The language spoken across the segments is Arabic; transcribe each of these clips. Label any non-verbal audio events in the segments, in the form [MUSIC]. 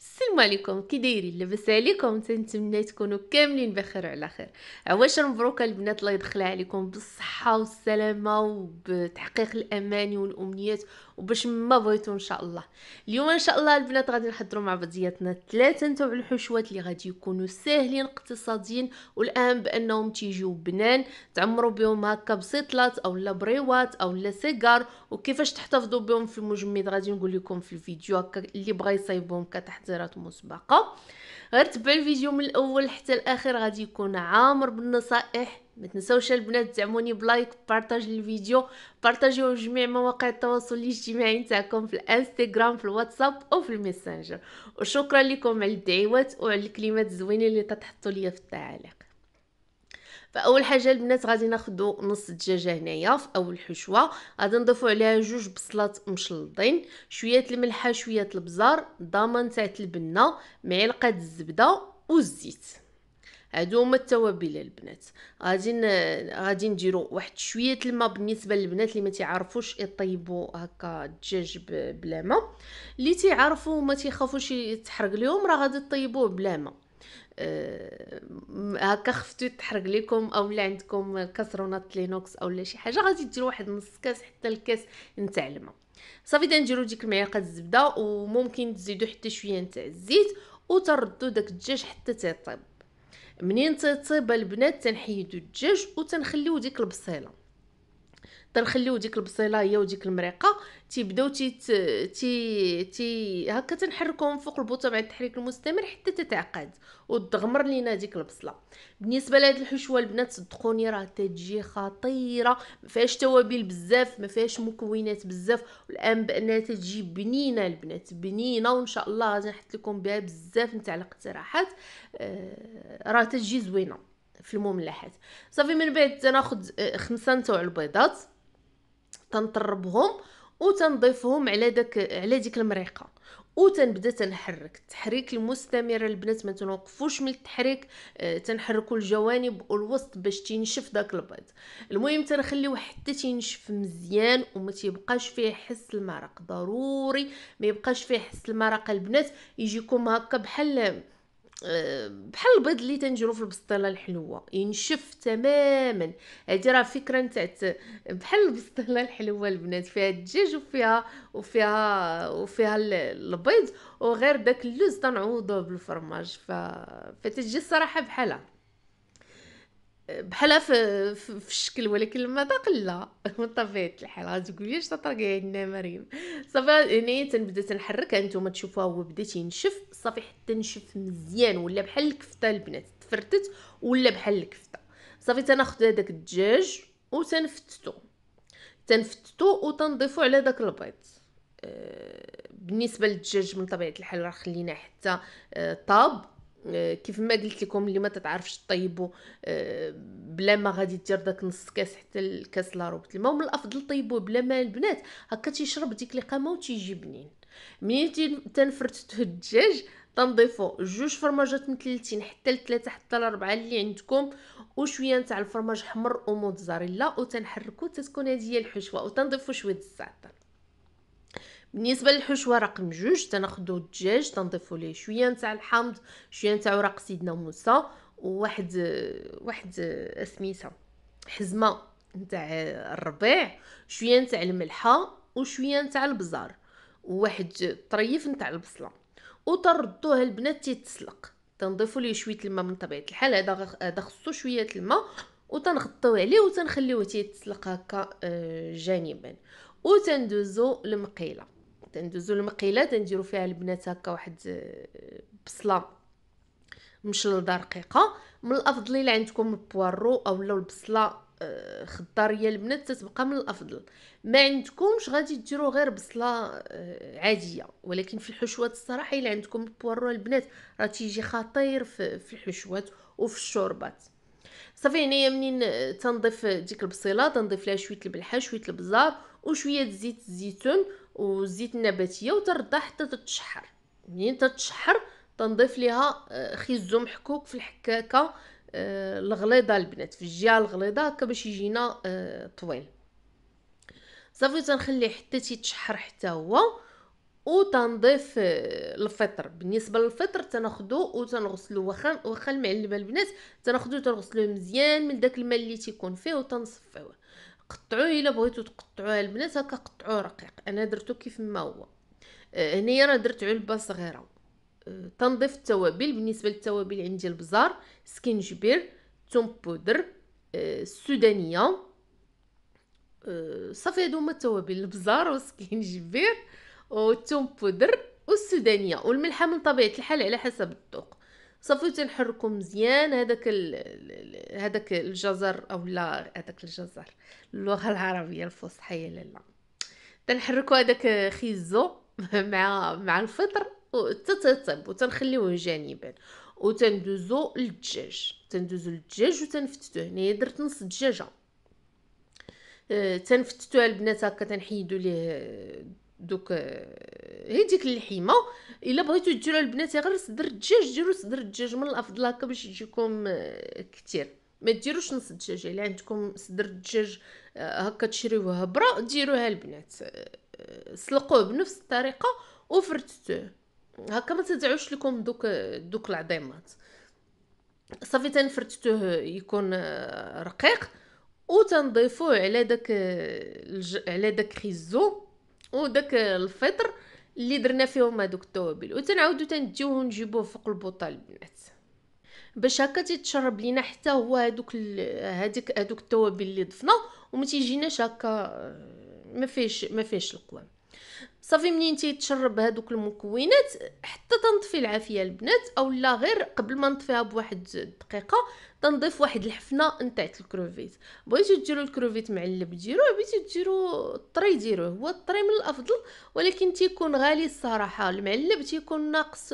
السلام عليكم كي دايرين لاباس عليكم تنتمنى تكونوا كاملين بخير وعلى خير عواش مبروكه البنات الله يدخلها عليكم بالصحه والسلامه وبتحقيق الاماني والامنيات وباش ما بغيتو ان شاء الله اليوم ان شاء الله البنات غادي نحضروا مع بعضياتنا ثلاثه نتاع الحشوات اللي غادي يكونوا ساهلين اقتصاديين والاهم بانهم تيجيو بنان تعمروا بهم هكا بسيطلات او لا بريوات او لا سيجار وكيفاش تحتفظوا بهم في المجمد غادي نقول لكم في الفيديو هكا اللي بغى يصايبهم كتحضيرات مسبقه غير تبع الفيديو من الاول حتى الاخر غادي يكون عامر بالنصائح ما تنساوش البنات دعموني بلايك بارطاج الفيديو بارطاجيو جميع مواقع التواصل الاجتماعي نتاعكم في الانستغرام في الواتساب او في الميسنجر وشكرا لكم على الدعوات وعلى الكلمات الزوينه اللي تتحطوا لي في التعاليق فاول حاجه البنات غادي ناخذ نص دجاجه هنايا في اول حشوه غادي نضيفوا عليها جوج بصلات مشلضين شويه الملحه شويه البزار ضامن تاع البنه معلقه الزبده والزيت هادو هما التوابل البنات غادي غادي نديرو واحد شويه الماء بالنسبه للبنات اللي ما تيعرفوش يطيبوا هكا الدجاج بلا ما اللي تيعرفوا وما تيخافوش يتحرق لهم راه غادي طيبوه بلا ما أه هكا خفتو يتحرق لكم او لا عندكم كاسرونات لينوكس او لا شي حاجه غادي ديروا واحد نص كاس حتى الكاس نتاع الماء صافي دنديرو ديك المعلقه الزبده وممكن تزيدو حتى شويه نتاع الزيت وتردوا داك الدجاج حتى تيطيب منين تطيب البنات تنحيدو الدجاج وتنخليو ديك البصيله تنخليو ديك البصيله هي وديك المريقه تيبداو تي تي تي هكا تنحركهم فوق البوطه مع التحريك المستمر حتى تتعقد وتغمر لينا ديك البصله بالنسبه لهاد الحشوه البنات صدقوني راه تجي خطيره ما فيهاش توابل بزاف ما فيهاش مكونات بزاف والان بانها تجي بنينه البنات بنينه وان شاء الله غادي نحط لكم بها بزاف نتاع الاقتراحات آه، راه تجي زوينه في المملحات صافي من بعد تناخذ آه، خمسه نتاع البيضات تنطربهم وتنضيفهم على داك على ديك المريقه وتنبدا تنحرك التحريك المستمر البنات ما تنوقفوش من التحريك أه تنحركوا الجوانب والوسط باش تنشف داك البيض المهم تنخليوه حتى تنشف مزيان وما تيبقاش فيه حس المرق ضروري ما يبقاش فيه حس المرق البنات يجيكم هكا بحال بحال البيض اللي تنجرو في البسطيله الحلوه ينشف تماما هذه راه فكره نتاع بحال البسطيله الحلوه البنات فيها الدجاج وفيها وفيها وفيها البيض وغير داك اللوز تنعوضوه بالفرماج ف... فتجي الصراحه بحالها بحال في, في الشكل ولكن المذاق لا [LAUGHS] من طبيعه الحال غتقولي اش تطرقي لنا مريم صافي هنايا تنبدا تنحرك هانتوما تشوفوها هو بدا تينشف صافي حتى نشف مزيان ولا بحال الكفته البنات تفرتت ولا بحال الكفته صافي تناخذ هذاك الدجاج وتنفتتو تنفتتو وتنضيفو على داك البيض آه، بالنسبه للدجاج من طبيعه الحال راه خلينا حتى آه، طاب كيف ما قلت لكم اللي ما تتعرفش طيبه آه، بلا ما غادي دير داك نص كاس حتى الكاس لا الماء ومن الافضل طيبوه بلا ما البنات هكا تيشرب ديك القمه وتيجي بنين ملي تنفرتته الدجاج تنضيفو جوج فرماجات مثلثين حتى لثلاثه حتى لاربعه اللي عندكم وشويه نتاع الفرماج حمر وموتزاريلا وتنحركو تتكون هذه هي الحشوه وتنضيفو شويه الزعتر بالنسبه للحشوه رقم جوج تناخذوا الدجاج تنضيفوا ليه شويه نتاع الحامض شويه نتاع اوراق سيدنا موسى وواحد واحد اسميسه حزمه نتاع الربيع شويه نتاع الملحه وشويه نتاع البزار وواحد طريف نتاع البصله وتردوه البنات تيتسلق تنضيفوا ليه شويه الماء من طبيعه الحال هذا خصو شويه الماء وتنغطيو عليه وتنخليوه تيتسلق هكا آه، جانبا وتندوزو المقيله تندوزو المقيله تنديرو فيها البنات هكا واحد آه، بصله مشلده رقيقه من الافضل الا عندكم البوارو اولا البصله آه، خضاريه البنات تتبقى من الافضل ما عندكمش غادي ديروا غير بصله آه، عاديه ولكن في الحشوات الصراحه الا عندكم البوارو البنات راه تيجي خطير في الحشوات وفي الشوربات صافي هنايا منين تنضيف ديك البصيله تنضيف لها شويه البلحه شويه البزار وشويه زيت الزيتون والزيت النباتيه وترضى حتى تتشحر منين تتشحر تنضيف ليها آه، خيزو محكوك في الحكاكه آه، الغليظه البنات في الجهه الغليظه هكا باش يجينا آه، طويل صافي تنخليه حتى تيتشحر حتى هو وتنضيف الفطر بالنسبه للفطر تناخذو وتنغسلو واخا واخا المعلبه البنات تناخذو تنغسلوه مزيان من داك الماء اللي تيكون فيه وتنصفيوه قطعوه الا بغيتو تقطعوها البنات هكا قطعوه رقيق انا درتو كيف ما هو آه هنايا راه درت علبه صغيره تنظيف آه، تنضيف التوابل بالنسبه للتوابل عندي البزار سكينجبير ثوم بودر آه، السودانيه آه، صافي هادو هما التوابل [LAUGHS] البزار والسكينجبير والثوم بودر والسودانيه والملحه من طبيعه الحال على حسب الذوق صافي تنحركو مزيان هذاك هذاك الجزر او لا هذاك الجزر اللغه العربيه الفصحى يا لالا تنحركو هذاك خيزو [LAUGHS] مع مع الفطر تتطيب وتنخليوه جانبا وتندوزو للدجاج تندوزو للدجاج وتنفتتوه هنايا درت نص دجاجه أه، تنفتتو البنات هكا تنحيدو ليه دوك هذيك آه، اللحيمه الا بغيتو ديروا البنات غير صدر الدجاج ديروا صدر الدجاج من الافضل هكا باش يجيكم آه، كثير ما ديروش نص الدجاج الا يعني عندكم صدر الدجاج آه، هكا تشريوه هبره ديروها البنات سلقوه بنفس الطريقه وفرتتوه هكا ما تدعوش لكم دوك دوك العظيمات صافي تنفرتتوه يكون رقيق وتنضيفوه على داك على داك خيزو وداك الفطر اللي درنا فيهم هذوك التوابل وتنعاودو تنديوه نجيبوه فوق البوطه البنات باش هكا تيتشرب لينا حتى هو هذوك هذيك هذوك التوابل اللي ضفنا وما تيجيناش هكا آه، ما فيهش ما فيهش القوام صافي منين تيتشرب هادوك المكونات حتى تنطفي العافيه البنات اولا غير قبل ما نطفيها بواحد الدقيقه تنضيف واحد الحفنه نتاع الكروفيت بغيتو ديروا الكروفيت معلب ديروه بغيتو ديروا الطري ديروه هو الطري من الافضل ولكن تيكون غالي الصراحه المعلب تيكون ناقص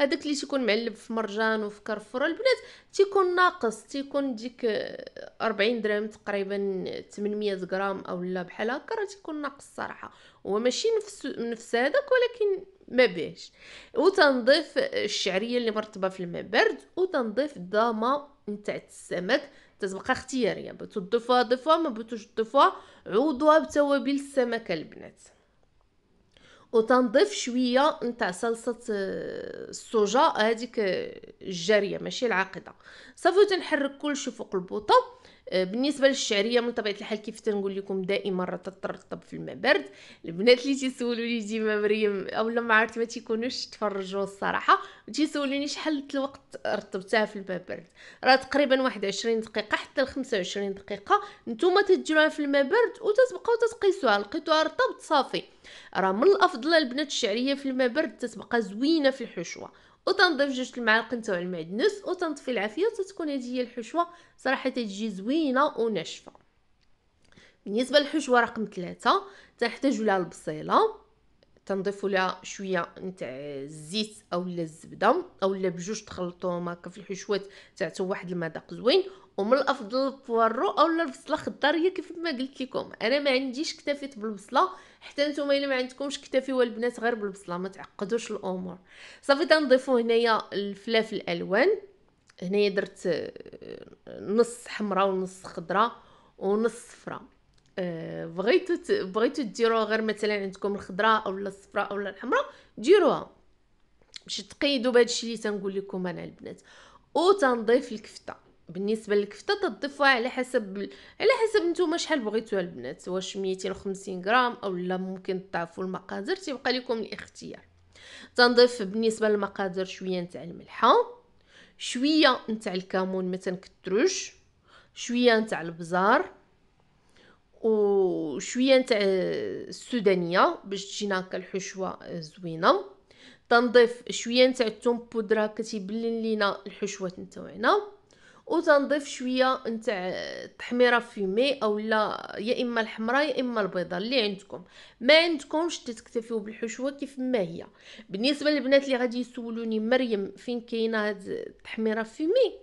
هذاك اللي تيكون معلب في مرجان وفي كارفور البنات تيكون ناقص تيكون ديك 40 درهم تقريبا 800 غرام اولا بحال هكا راه تيكون ناقص الصراحه هو ماشي نفس نفس نفس هذاك ولكن ما بيش وتنضيف الشعريه اللي مرتبه في الماء برد وتنضيف الضامه نتاع السمك تتبقى اختياريه بغيتو تضيفوها ضفوا ما بتوش تضيفوها عوضوها بتوابل السمكه البنات وتنضيف شويه نتاع صلصه آه، الصوجا هذيك الجاريه ماشي العاقده صافي تنحرك كلشي فوق البوطه آه، بالنسبه للشعريه من طبيعه الحال كيف تنقول لكم دائما تترطب في الماء بارد البنات اللي تيسولوني ديما مريم اولا ما عرفت ما تيكونوش تفرجوا الصراحه تيسولوني شحال الوقت رطبتها في الماء بارد راه تقريبا واحد 21 دقيقه حتى ل 25 دقيقه نتوما تديروها في الماء بارد وتتبقاو تقيسوها لقيتوها رطبت صافي راه من الافضل البنات الشعريه في الماء بارد تتبقى زوينه في الحشوه وتنضيف جوج المعالق نتاع المعدنوس وتنطفي العافيه وتتكون هذه هي الحشوه صراحه تجي زوينه وناشفه بالنسبه للحشوه رقم ثلاثة تحتاج لها البصيله تنضيفوا لها شويه نتاع الزيت اولا الزبده اولا بجوج تخلطوهم هكا في الحشوات تاعته واحد المذاق زوين ومن الافضل البوارو اولا البصله خضاريه كيف ما قلت لكم انا ما عنديش اكتفيت بالبصله حتى نتوما الا ما عندكمش كتافي البنات غير بالبصله ما تعقدوش الامور صافي تنضيفوا هنايا الفلافل الالوان هنايا درت آه، نص حمراء ونص خضراء ونص صفراء آه، بغيتو ت... بغيتو ديروها غير مثلا عندكم الخضراء اولا الصفراء اولا الحمراء ديروها باش تقيدوا بهذا الشيء اللي تنقول لكم انا البنات وتنضيف الكفته بالنسبه للكفته تضيفوها على حسب على حسب نتوما شحال بغيتوها البنات واش 250 غرام او لا ممكن تضعفوا المقادير تيبقى لكم الاختيار تنضيف بالنسبه للمقادير شويه نتاع الملحه شويه نتاع الكمون ما تنكثروش شويه نتاع البزار وشويه نتاع السودانيه باش تجينا هكا الحشوه زوينه تنضيف شويه نتاع الثوم بودره كتبلل لينا الحشوه نتاعنا وتنضيف شويه نتاع التحميره فيمي اولا يا اما الحمراء يا اما البيضاء اللي عندكم ما عندكمش تتكتفيو بالحشوه كيف ما هي بالنسبه للبنات اللي غادي يسولوني مريم فين كاينه هاد التحميره فيمي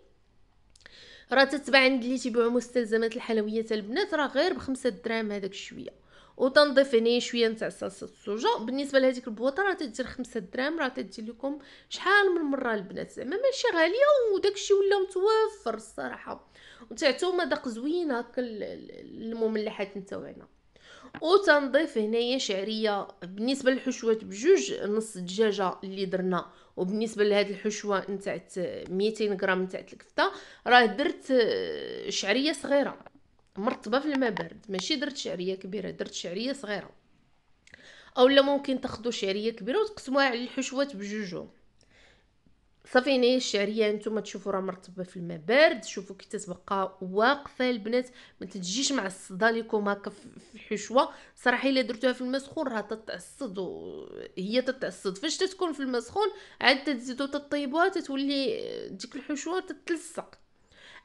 راه تتباع عند اللي تيبيعوا مستلزمات الحلويات البنات راه غير بخمسة دراهم هذاك شويه وتنضيف هنايا شويه نتاع صلصه الصوجه بالنسبه لهذيك البوطه راه تدير 5 دراهم راه تدير لكم شحال من مره البنات زعما ماشي غاليه وداكشي ولا متوفر الصراحه وتعتوما داق زوين هاك المملحات نتاوعنا وتنضيف هنايا شعريه بالنسبه للحشوات بجوج نص دجاجه اللي درنا وبالنسبه لهاد الحشوه نتاعت 200 غرام نتاعت الكفته راه درت آه، شعريه صغيره مرطبه في الماء بارد ماشي درت شعريه كبيره درت شعريه صغيره اولا ممكن تاخذوا شعريه كبيره وتقسموها على الحشوات بجوجهم صافي هنا الشعريه نتوما تشوفوا راه مرطبه في الماء بارد شوفوا كي تتبقى واقفه البنات ما تجيش مع الصدا ليكم هكا في الحشوه صراحه الا درتوها في الماء سخون راه تتعصد هي تتعصد فاش تتكون في الماء سخون عاد تزيدوا تطيبوها تتولي ديك الحشوه تتلصق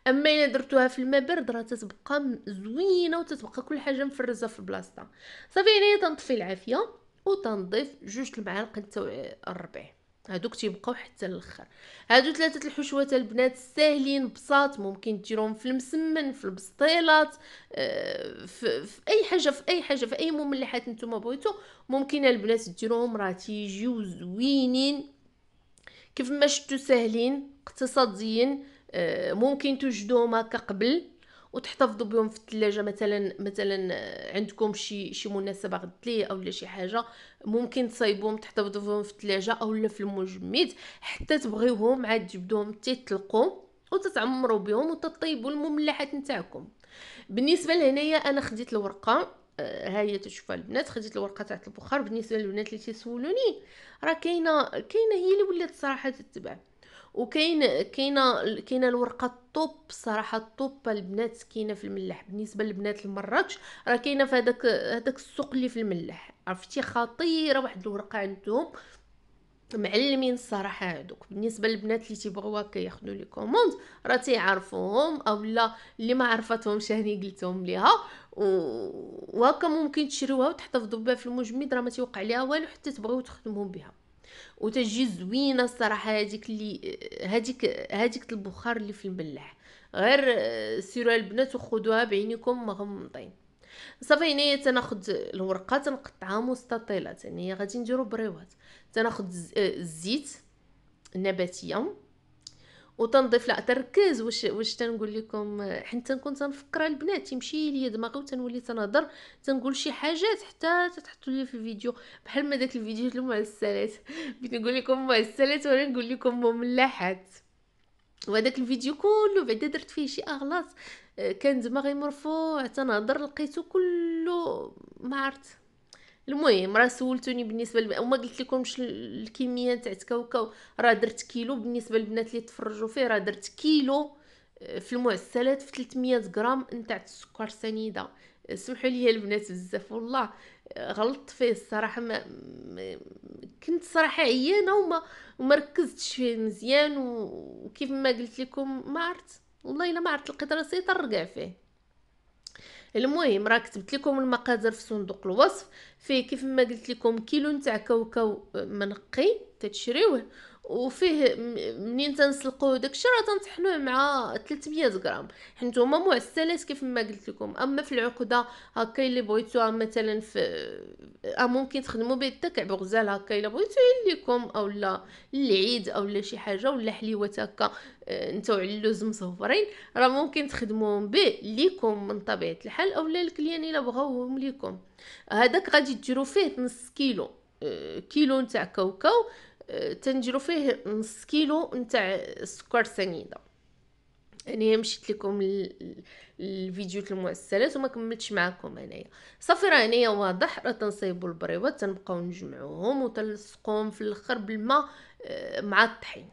اما الا درتوها في الماء برد راه تتبقى زوينه وتتبقى كل حاجه مفرزه في بلاصتها صافي هنايا تنطفي العافيه وتنضيف جوج المعالق حتى الربع هادوك تيبقاو حتى الاخر هادو ثلاثه الحشوات البنات ساهلين بساط ممكن ديروهم في المسمن في البسطيلات آه، في, في اي حاجه في اي حاجه في اي مملحات نتوما بغيتو ممكن البنات ديروهم راه تيجيو زوينين كيف ما شفتو ساهلين اقتصاديين آه، ممكن توجدوهم هكا قبل وتحتفظوا بهم في الثلاجه مثلا مثلا آه، عندكم شي شي مناسبه ليه اولا شي حاجه ممكن تصايبوهم تحتفظوا بهم في الثلاجه اولا في المجمد حتى تبغيوهم عاد تجبدوهم تيطلقوا وتتعمروا بهم وتطيبوا المملحات نتاعكم بالنسبه لهنايا انا خديت الورقه آه، ها هي تشوفها البنات خديت الورقه تاعت البخار بالنسبه للبنات اللي تيسولوني راه كاينه كاينه هي اللي ولات صراحه تتبع وكاين كاينه كاينه الورقه الطوب صراحه الطوب البنات كاينه في الملاح بالنسبه للبنات لمراكش راه كاينه في هذاك هذاك السوق اللي في الملاح عرفتي خطيره واحد الورقه عندهم معلمين الصراحه هادوك بالنسبه للبنات اللي تيبغوا كياخذوا لي كوموند راه تيعرفوهم اولا اللي ما عرفتهمش هاني قلتهم ليها وهكا ممكن تشروها وتحتفظوا بها في المجمد راه ما تيوقع ليها والو حتى تبغيو تخدموا بها وتجي زوينه الصراحه هذيك اللي هذيك هذيك البخار اللي في الملح غير آه، سيروها البنات وخذوها بعينكم مغمضين صافي هنايا تناخد الورقه تنقطعها مستطيلات يعني غادي نديرو بريوات تناخد آه، الزيت النباتيه وتنظيف لا تركز واش واش تنقول لكم حيت تنكون تنفكر البنات تيمشي ليا دماغي وتنولي تنهضر تنقول شي حاجات حتى تتحطوا لي في الفيديو بحال ما داك الفيديو ديال المعسلات [LAUGHS] بغيت نقول لكم معسلات وانا نقول لكم مملحات وهذاك الفيديو كله بعدا درت فيه شي اغلاط آه، كان دماغي مرفوع تنهضر لقيته كله ما عرفت المهم راه سولتوني بالنسبه لب... وما قلت لكمش الكميه تاع الكاوكاو راه درت كيلو بالنسبه للبنات اللي تفرجوا فيه راه درت كيلو آه، في المعسلات في 300 غرام نتاع السكر سنيده سمحوا لي البنات بزاف والله آه، غلطت فيه الصراحه ما كنت صراحه عيانه وما وما ركزتش فيه مزيان وكيف ما قلت لكم ما عرفت والله الا ما عرفت لقيت راسي ترقع فيه المهم راه كتبت لكم المقادير في صندوق الوصف فيه كيف ما قلت لكم كيلو نتاع كاوكاو منقي تتشريوه وفيه منين تنسلقوه داكشي راه تنطحنوه مع 300 غرام حيت هما معسلات كيف ما قلت لكم اما في العقده هكا اللي بغيتوها مثلا في آه، ممكن تخدموا به حتى غزال هكا الا بغيتو ليكم اولا العيد اولا شي حاجه ولا حليوات هكا آه، نتاو نتاو اللوز مصفرين راه ممكن تخدموهم به ليكم من طبيعه الحال اولا الكليان الا بغاوهم ليكم هذاك غادي ديروا فيه نص كيلو آه، كيلو نتاع كاوكاو تنجلو فيه نص كيلو نتاع السكر سنيده يعني مشيت لكم الفيديو المعسلات وما كملتش معكم انايا صافي راه هنايا واضح راه تنصايبوا البريوات تنبقاو نجمعوهم وتلصقوهم في الاخر بالماء آه، مع الطحين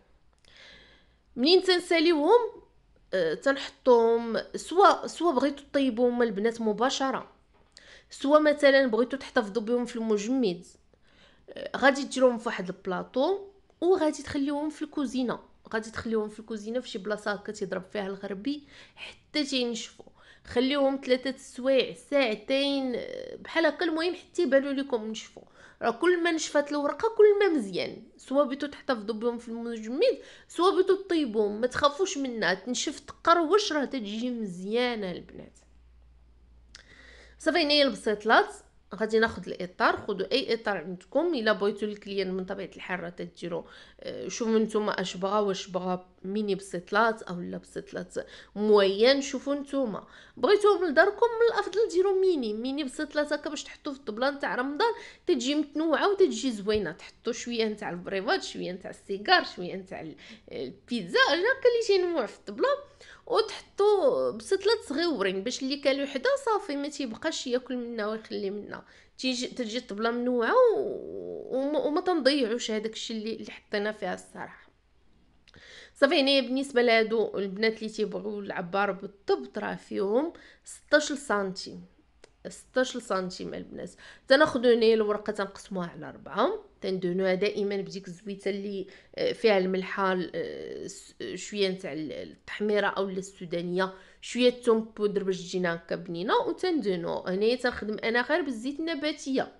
منين تنساليوهم آه، تنحطوهم سواء سواء بغيتو طيبوهم البنات مباشره سواء مثلا بغيتو تحتفظوا بهم في المجمد غادي ديرهم في واحد البلاطو وغادي تخليهم في الكوزينه غادي تخليهم في الكوزينه في شي بلاصه هكا تيضرب فيها الغربي حتى تينشفوا خليهم ثلاثة سوايع ساعتين آه، بحال هكا المهم حتى يبانوا لكم نشفوا راه كل ما نشفات الورقه كل ما مزيان سوا بيتو تحتفظوا بهم في المجمد سوا بيتو طيبهم ما تخافوش منها تنشف تقروش راه تجي مزيانه البنات صافي هنايا البسيطلات غادي ناخذ الاطار خذوا اي اطار عندكم الا بغيتو الكليان من طبيعه الحال راه تديروا آه، شوفوا نتوما اش بغا واش بغا ميني بسيطلات او لا بسيطلات موين شوفوا نتوما بغيتوهم لداركم من الافضل ديروا ميني ميني بسيطلات هكا باش تحطوا في الطبله تاع رمضان تجي متنوعه وتجي زوينه تحطوا شويه نتاع البريفات شويه نتاع السيجار شويه نتاع البيتزا هكا اللي تينوع في الطبله وتحطو بسطلات صغيورين باش اللي كالو حدا صافي ما تيبقاش ياكل منا ويخلي منا تيجي تجي الطبله منوعه وما, وما تنضيعوش هذاك الشيء اللي, اللي حطينا فيها الصراحه صافي هنايا بالنسبه لهادو البنات اللي تيبغيو العبار بالضبط راه فيهم 16 سنتيم 16 سنتيم البنات تناخذوا هنايا الورقه تنقسموها على ربعه تندهنوها دائما بديك الزويته اللي آه، فيها الملحه آه، آه، شويه نتاع التحميره اولا السودانيه شويه الثوم بودر باش تجينا هكا بنينه وتندهنو هنايا تنخدم انا غير بالزيت النباتيه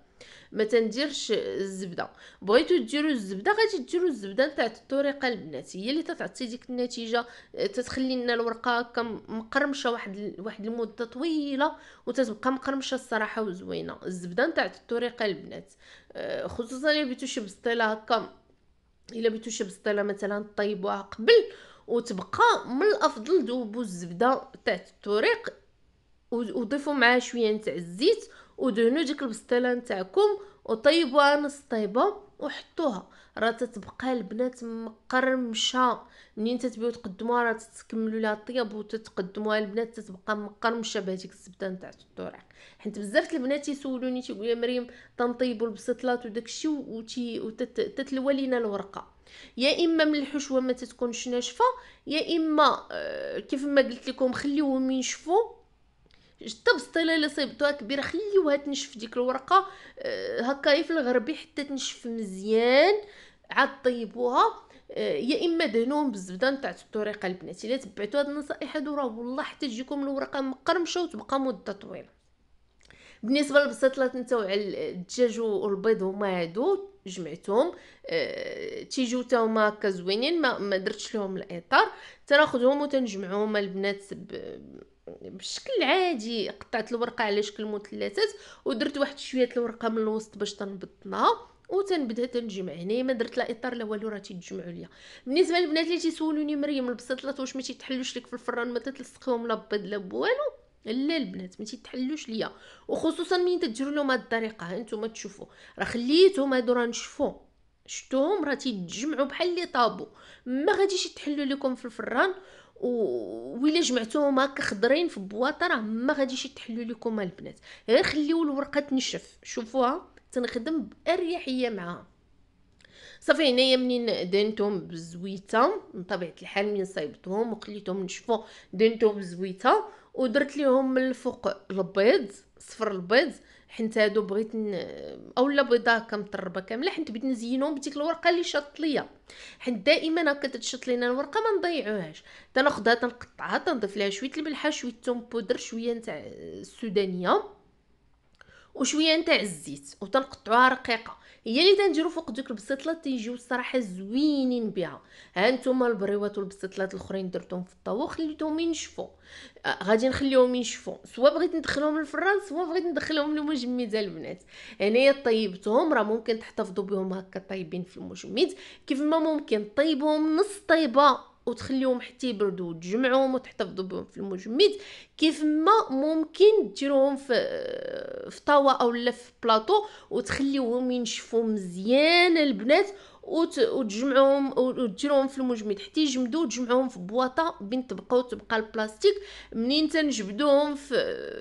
ما تنديرش الزبده بغيتو ديروا الزبده غادي ديروا الزبده نتاع الطريقه البنات هي اللي تعطي ديك النتيجه تتخلي لنا الورقه هكا مقرمشه واحد واحد المده طويله وتتبقى مقرمشه الصراحه وزوينه الزبده نتاع الطريقه البنات آه، خصوصا الا بيتو شي بسطيله هكا الا بيتو شي بسطيله مثلا طيبوها قبل وتبقى من الافضل ذوبوا الزبده تاع الطريق وضيفوا معاها شويه نتاع الزيت ودهنوا ديك البسطيله نتاعكم وطيبوها نص طيبه وحطوها راه تتبقى البنات مقرمشه منين تتبيو تقدموها راه تتكملوا لها الطياب وتتقدموها البنات تتبقى مقرمشه بهذيك الزبده نتاع الدراك حيت بزاف البنات يسولوني تيقولوا يا مريم تنطيبوا البسطلات وداكشي الشيء وتتلوى لينا الورقه يا اما من الحشوه ما تتكونش ناشفه يا اما آه، كيف ما قلت لكم خليوهم ينشفوا الطبسطيله الا صيبتوها كبيره خليوها تنشف ديك الورقه آه، هكايا إيه في الغربي حتى تنشف مزيان عاد طيبوها آه، يا اما دهنوهم بالزبده نتاع الطريقه البنات الا تبعتوا هاد النصائح هادو راه والله حتى تجيكم الورقه مقرمشه وتبقى مده طويله بالنسبه للبسيطلات نتاوع على الدجاج والبيض هما هادو جمعتهم أه تيجيو تا هما هكا زوينين ما, ما درتش لهم الاطار تناخذهم وتنجمعهم البنات ب... بشكل عادي قطعت الورقه على شكل مثلثات ودرت واحد شويه الورقه من الوسط باش تنبطنها وتنبدا تنجمع هنايا ما درت لا اطار لا والو راه تيتجمعوا ليا بالنسبه للبنات اللي تيسولوني مريم البسطلات واش ما تيتحلوش لك في الفران ما لا بيض لا بوالو لا البنات ما تيتحلوش ليا وخصوصا ملي تديرو لهم هاد الطريقه هانتوما تشوفو تشوفوا راه خليتهم هادو راه نشفوا شفتوهم راه تيتجمعوا بحال لي طابو ما غاديش يتحلوا لكم في الفران الا جمعتوهم هكا خضرين في بواطه راه ما غاديش يتحلوا لكم البنات غير خليو الورقه تنشف شوفوها تنخدم باريحيه معاها صافي هنايا منين دنتهم بزويته من طبيعه الحال منين صايبتهم وخليتهم نشفوا دنتهم بزويته ودرت ليهم من الفوق البيض صفر البيض حنت هادو بغيت ن... اولا بيضه كمطربه كامله حنت بغيت نزينهم بديك الورقه اللي شط ليا حنت دائما هكا تتشط لينا الورقه ما نضيعوهاش تناخذها تنقطعها تنضيف لها شويه الملحه شويه توم بودر شويه نتاع السودانيه وشويه نتاع الزيت وتنقطعوها رقيقه هي اللي تنديرو فوق دوك البسيطلات تيجيو الصراحه زوينين بها ها نتوما البريوات والبسطلات الاخرين درتهم في الطاوه خليتهم ينشفوا آه غادي نخليهم ينشفوا سواء بغيت ندخلهم للفران سواء بغيت ندخلهم للمجمد البنات هنايا يعني طيبتهم راه ممكن تحتفظوا بهم هكا طايبين في المجمد كيف ما ممكن طيبهم نص طيبه وتخليهم حتى يبردوا وتجمعهم وتحتفظوا بهم في المجمد كيف ما ممكن ديروهم في في طاوه او لا في بلاطو وتخليهم ينشفوا مزيان البنات وتجمعوهم وديروهم في المجمد حتى يجمدوا وتجمعوهم في بواطه بين تبقاو تبقى البلاستيك منين تنجبدوهم في,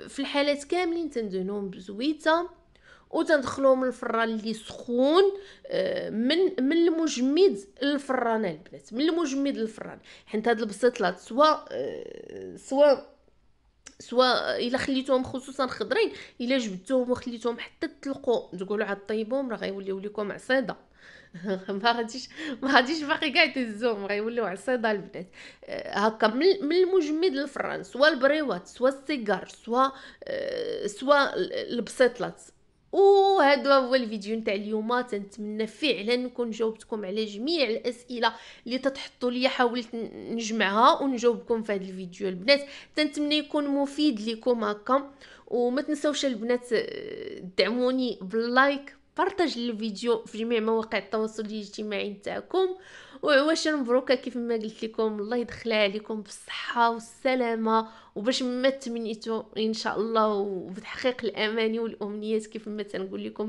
في الحالات كاملين تندهنوهم بزويته وتندخلوهم الفران اللي سخون آه، من من المجمد للفران البنات من المجمد للفران حيت هاد البسطلات سواء آه، سواء سواء الا خليتوهم خصوصا خضرين الا جبدتوهم وخليتوهم حتى تطلقوا تقولوا عاد طيبهم راه غيوليو لكم عصيده [LAUGHS] ما غاديش ما غاديش باقي كاع تهزهم غيوليو عصيده البنات آه، هكا من المجمد للفران سوا البريوات سوا السيجار سوا سوا البسيطلات وهذا هو الفيديو نتاع اليوم تنتمنى فعلا نكون جاوبتكم على جميع الاسئله اللي تتحطوا لي حاولت نجمعها ونجاوبكم في هذا الفيديو البنات تنتمنى يكون مفيد لكم هكا وما تنسوش البنات آه، دعموني باللايك بارطاج الفيديو في جميع مواقع التواصل الاجتماعي نتاعكم وعواشر مبروكه كيف ما قلت لكم الله يدخلها عليكم بالصحه والسلامه وباش ما تمنيتو ان شاء الله وبتحقيق الاماني والامنيات كيف ما تنقول لكم